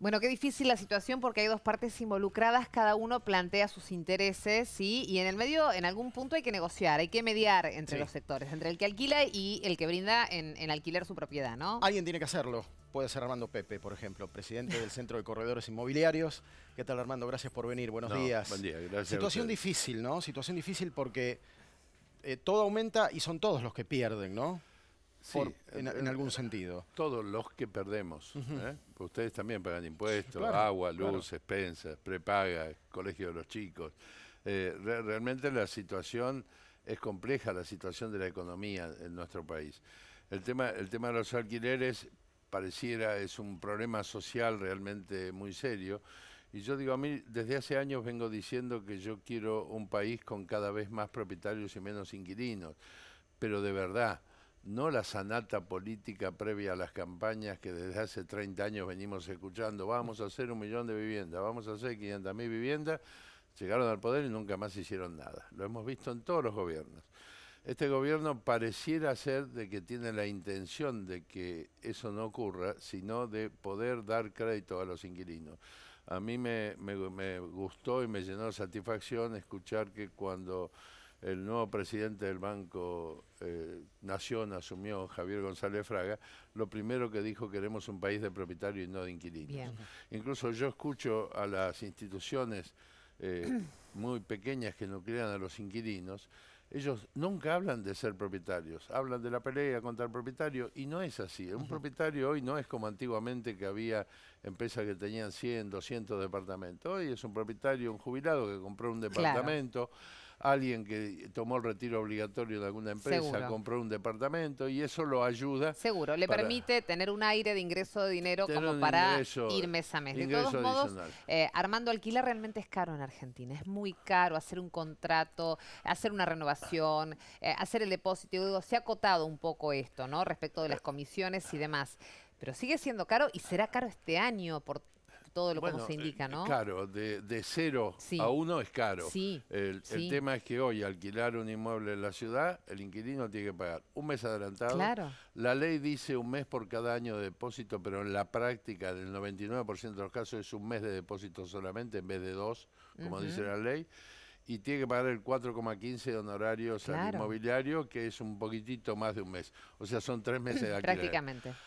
Bueno, qué difícil la situación porque hay dos partes involucradas, cada uno plantea sus intereses, ¿sí? Y en el medio, en algún punto hay que negociar, hay que mediar entre los sectores, entre el que alquila y el que brinda en, alquiler su propiedad, ¿no? Alguien tiene que hacerlo. Puede ser Armando Pepe, por ejemplo, presidente del Centro de Corredores Inmobiliarios. ¿Qué tal, Armando? Gracias por venir. Buenos días. Buen día, gracias. Situación difícil, ¿no? Situación difícil porque eh, todo aumenta y son todos los que pierden, ¿no? Sí, eh, en, eh, algún sentido. Todos los que perdemos. ¿eh? Ustedes también pagan impuestos, agua, luz, expensas, prepaga, colegio de los chicos. realmente la situación es compleja, la situación de la economía en nuestro país. El tema, el tema de los alquileres pareciera es un problema social realmente muy serio. Y yo digo, a mí desde hace años vengo diciendo que yo quiero un país con cada vez más propietarios y menos inquilinos, pero de verdad no la sanata política previa a las campañas que desde hace 30 años venimos escuchando, vamos a hacer un millón de viviendas, vamos a hacer 500 mil viviendas, llegaron al poder y nunca más hicieron nada. Lo hemos visto en todos los gobiernos. Este gobierno pareciera ser de que tiene la intención de que eso no ocurra, sino de poder dar crédito a los inquilinos. A mí me, me, me gustó y me llenó de satisfacción escuchar que cuando el nuevo presidente del Banco eh, Nación asumió, Javier González Fraga, lo primero que dijo queremos un país de propietarios y no de inquilinos. Incluso yo escucho a las instituciones eh, muy pequeñas que no crean a los inquilinos, ellos nunca hablan de ser propietarios, hablan de la pelea contra el propietario y no es así. Un propietario hoy no es como antiguamente que había empresas que tenían 100, 200 departamentos. Hoy es un propietario, un jubilado que compró un departamento alguien que tomó el retiro obligatorio de alguna empresa, compró un departamento y eso lo ayuda. Seguro, le permite tener un aire de ingreso de dinero como para ir mes a mes. De todos modos, eh, Armando, alquilar realmente es caro en Argentina, es muy caro hacer un contrato, hacer una renovación, eh, hacer el depósito, se ha acotado un poco esto, ¿no? Respecto de las eh. comisiones y demás. Pero sigue siendo caro y será caro este año por todo lo como se eh, indica, eh, ¿no? Claro, de, de cero a uno es caro. Sí. El, el, tema es que hoy alquilar un inmueble en la ciudad, el inquilino tiene que pagar un mes adelantado. Claro. La ley dice un mes por cada año de depósito, pero en la práctica en del 99% de los casos es un mes de depósito solamente en vez de dos, como dice la ley y tiene que pagar el 4,15 de honorarios al inmobiliario, que es un poquitito más de un mes. O sea, son tres meses de alquiler. Prácticamente.